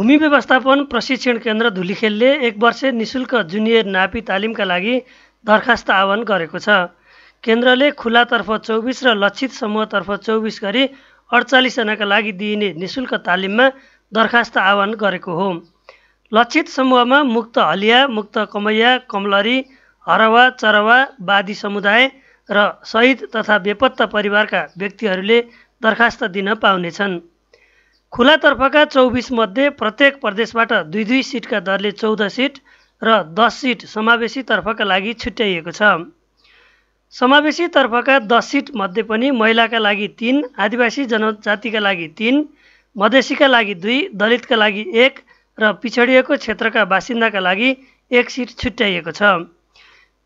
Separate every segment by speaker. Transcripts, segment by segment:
Speaker 1: भूमि व्यवस्थापन प्रशिक्षण केन्द्र धुलिखेलले एक वर्ष निशुल्क जुनियर नापी तालिमका लागि दरखास्त आह्वान गरेको छ केन्द्रले खुलातर्फ चौबिस र लक्षित समूहतर्फ चौबिस गरी अडचालिसजनाका लागि दिइने निशुल्क तालिममा दरखास्त आह्वान गरेको हो लक्षित समूहमा मुक्त हलिया मुक्त कमैया कमलरी हरवा चरवा वादी समुदाय र शहीद तथा बेपत्ता परिवारका व्यक्तिहरूले दरखास्त दिन पाउनेछन् खुलातर्फका चौबिसमध्ये प्रत्येक प्रदेशबाट दुई दुई सिटका दरले चौध सिट र दस सिट समावेशीतर्फका लागि छुट्याइएको छ समावेशीतर्फका दस सिटमध्ये पनि महिलाका लागि तिन आदिवासी जनजातिका लागि तिन मधेसीका लागि दुई दलितका लागि एक र पिछडिएको क्षेत्रका बासिन्दाका लागि एक सिट छुट्याइएको छ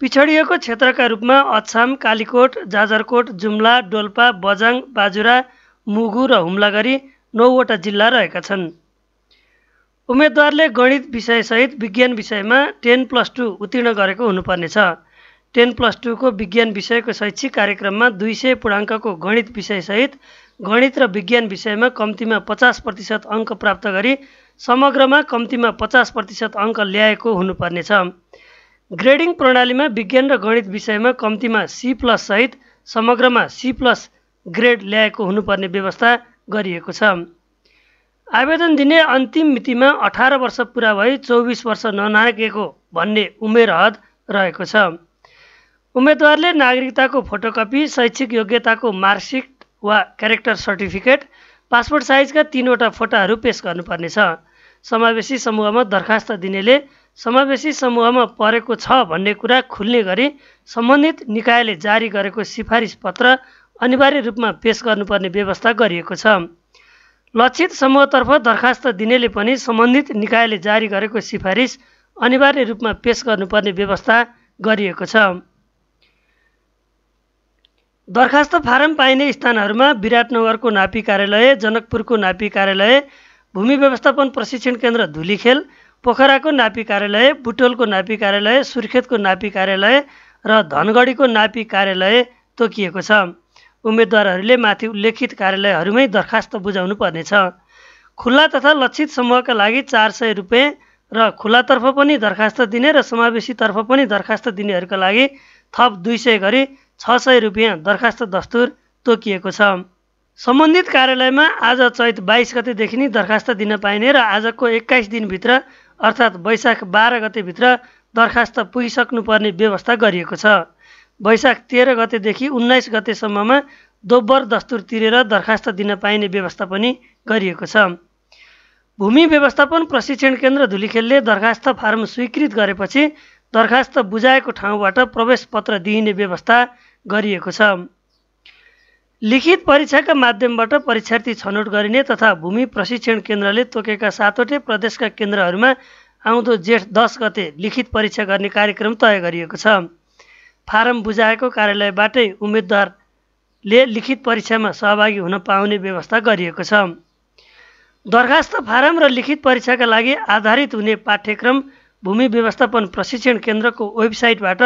Speaker 1: पिछडिएको क्षेत्रका रूपमा अछाम कालीकोट जाजरकोट जुम्ला डोल्पा बजाङ बाजुरा मुगु र हुम्ला गरी नौवटा जिल्ला रहेका छन् उम्मेद्वारले गणित विषयसहित विज्ञान विषयमा टेन प्लस टू उत्तीर्ण गरेको हुनुपर्नेछ टेन प्लस टूको विज्ञान विषयको शैक्षिक कार्यक्रममा दुई सय पूर्णाङ्कको गणित विषयसहित गणित र विज्ञान विषयमा कम्तीमा पचास प्रतिशत अङ्क प्राप्त गरी समग्रमा कम्तीमा पचास प्रतिशत अङ्क ल्याएको हुनुपर्नेछ ग्रेडिङ प्रणालीमा विज्ञान र गणित विषयमा कम्तीमा सी प्लससहित समग्रमा सी प्लस ग्रेड ल्याएको हुनुपर्ने व्यवस्था गरिएको छ आवेदन दिने अन्तिम मितिमा अठार वर्ष पुरा भई चौबिस वर्ष ननागेको भन्ने उमेर हद रहेको छ उम्मेदवारले नागरिकताको फोटोकपी शैक्षिक योग्यताको मार्कसिट वा क्यारेक्टर सर्टिफिकेट पासपोर्ट साइजका तिनवटा फोटाहरू पेस गर्नुपर्नेछ समावेशी समूहमा दरखास्त दिनेले समावेशी समूहमा परेको छ भन्ने कुरा खुल्ने गरी सम्बन्धित निकायले जारी गरेको सिफारिस पत्र अनिवार्य रूपमा पेस गर्नुपर्ने व्यवस्था गरिएको छ लक्षित समूहतर्फ दरखास्त दिनेले पनि सम्बन्धित निकायले जारी गरेको सिफारिस अनिवार्य रूपमा पेस गर्नुपर्ने व्यवस्था गरिएको छ दरखास्त फारम पाइने स्थानहरूमा विराटनगरको नापी कार्यालय जनकपुरको नापी कार्यालय भूमि व्यवस्थापन प्रशिक्षण केन्द्र धुलीखेल पोखराको नापी कार्यालय बुटोलको नापी कार्यालय सुर्खेतको नापी कार्यालय र धनगढीको नापी कार्यालय तोकिएको छ उम्मेद्वारहरूले माथि उल्लेखित कार्यालयहरूमै दरखास्त बुझाउनु पर्नेछ खुल्ला तथा लक्षित समूहका लागि चार सय रुपियाँ र खुल्लातर्फ पनि दरखास्त दिने र समावेशीतर्फ पनि दरखास्त दिनेहरूका लागि थप दुई सय गरी छ सय रुपियाँ दरखास्त दस्तुर तोकिएको छ सम्बन्धित कार्यालयमा आज चैत बाइस गतेदेखि नै दरखास्त दिन पाइने र आजको एक्काइस दिनभित्र अर्थात् वैशाख बाह्र गतेभित्र दरखास्त पुगिसक्नुपर्ने व्यवस्था गरिएको छ वैशाख तेह्र गतेदेखि उन्नाइस गतेसम्ममा दोब्बर दस्तुर तिरेर दरखास्त दिन पाइने व्यवस्था पनि गरिएको छ भूमि व्यवस्थापन प्रशिक्षण केन्द्र धुलिखेलले दरखास्त फारम स्वीकृत गरेपछि दरखास्त बुझाएको ठाउँबाट प्रवेश पत्र दिइने व्यवस्था गरिएको छ लिखित परीक्षाका माध्यमबाट परीक्षार्थी छनौट गरिने तथा भूमि प्रशिक्षण केन्द्रले तोकेका सातवटै प्रदेशका केन्द्रहरूमा आउँदो जेठ दस गते लिखित परीक्षा गर्ने कार्यक्रम तय गरिएको छ फारम बुझाएको कार्यालयबाटै उम्मेद्वारले लिखित परीक्षामा सहभागी हुन पाउने व्यवस्था गरिएको छ दरखास्त फारम र लिखित परीक्षाका लागि आधारित हुने पाठ्यक्रम भूमि व्यवस्थापन प्रशिक्षण केन्द्रको वेबसाइटबाट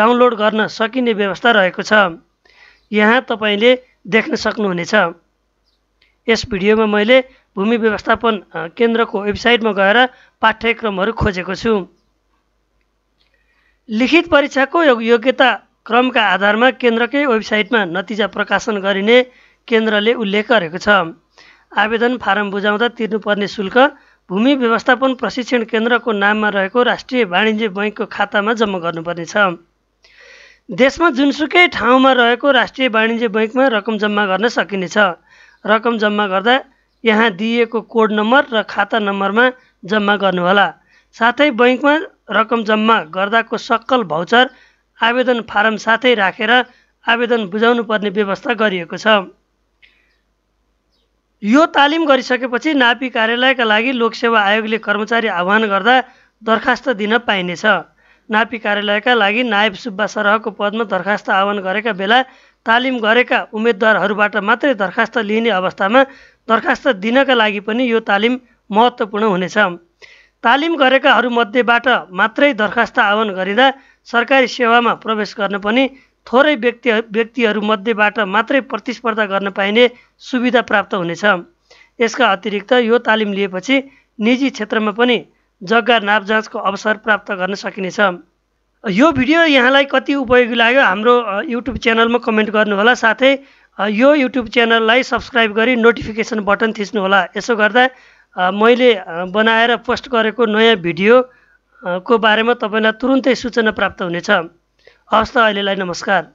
Speaker 1: डाउनलोड गर्न सकिने व्यवस्था रहेको छ यहाँ तपाईँले देख्न सक्नुहुनेछ यस भिडियोमा मैले भूमि व्यवस्थापन केन्द्रको वेबसाइटमा गएर पाठ्यक्रमहरू खोजेको छु लिखित परीक्षाको योग्यता क्रमका आधारमा केन्द्रकै वेबसाइटमा नतिजा प्रकाशन गरिने केन्द्रले उल्लेख गरेको छ आवेदन फारम बुझाउँदा तिर्नुपर्ने शुल्क भूमि व्यवस्थापन प्रशिक्षण केन्द्रको नाममा रहेको राष्ट्रिय वाणिज्य बैङ्कको खातामा जम्मा गर्नुपर्नेछ देशमा जुनसुकै ठाउँमा रहेको राष्ट्रिय वाणिज्य बैङ्कमा रकम जम्मा गर्न सकिनेछ रकम जम्मा गर्दा यहाँ दिइएको कोड नम्बर र खाता नम्बरमा जम्मा गर्नुहोला साथै बैङ्कमा रकम जम्मा गर्दाको सक्कल भौचर आवेदन फारम साथै राखेर आवेदन बुझाउनु पर्ने व्यवस्था गरिएको छ यो तालिम गरिसकेपछि नापी कार्यालयका लागि लोकसेवा आयोगले कर्मचारी आह्वान गर्दा दरखास्त दिन पाइनेछ नापी कार्यालयका लागि नायब सुब्बा सरहको पदमा दरखास्त आह्वान गरेका बेला तालिम गरेका उम्मेद्वारहरूबाट मात्रै दरखास्त लिइने अवस्थामा दरखास्त दिनका लागि पनि यो तालिम महत्त्वपूर्ण हुनेछ तालिम गरेकाहरूमध्येबाट मात्रै दरखास्त आह्वान गरिँदा सरकारी सेवामा प्रवेश गर्न पनि थोरै व्यक्ति व्यक्तिहरूमध्येबाट मात्रै प्रतिस्पर्धा गर्न पाइने सुविधा प्राप्त हुनेछ यसका अतिरिक्त यो तालिम लिएपछि निजी क्षेत्रमा पनि जग्गा नापजाँचको अवसर प्राप्त गर्न सकिनेछ यो भिडियो यहाँलाई कति उपयोगी लाग्यो हाम्रो युट्युब च्यानलमा कमेन्ट गर्नुहोला साथै यो युट्युब च्यानललाई सब्सक्राइब गरी नोटिफिकेसन बटन थिच्नुहोला यसो गर्दा मैले बनाएर पोस्ट गरेको नयाँ भिडियो को बारेमा तपाईँलाई तुरुन्तै सूचना प्राप्त हुनेछ हवस् त अहिलेलाई नमस्कार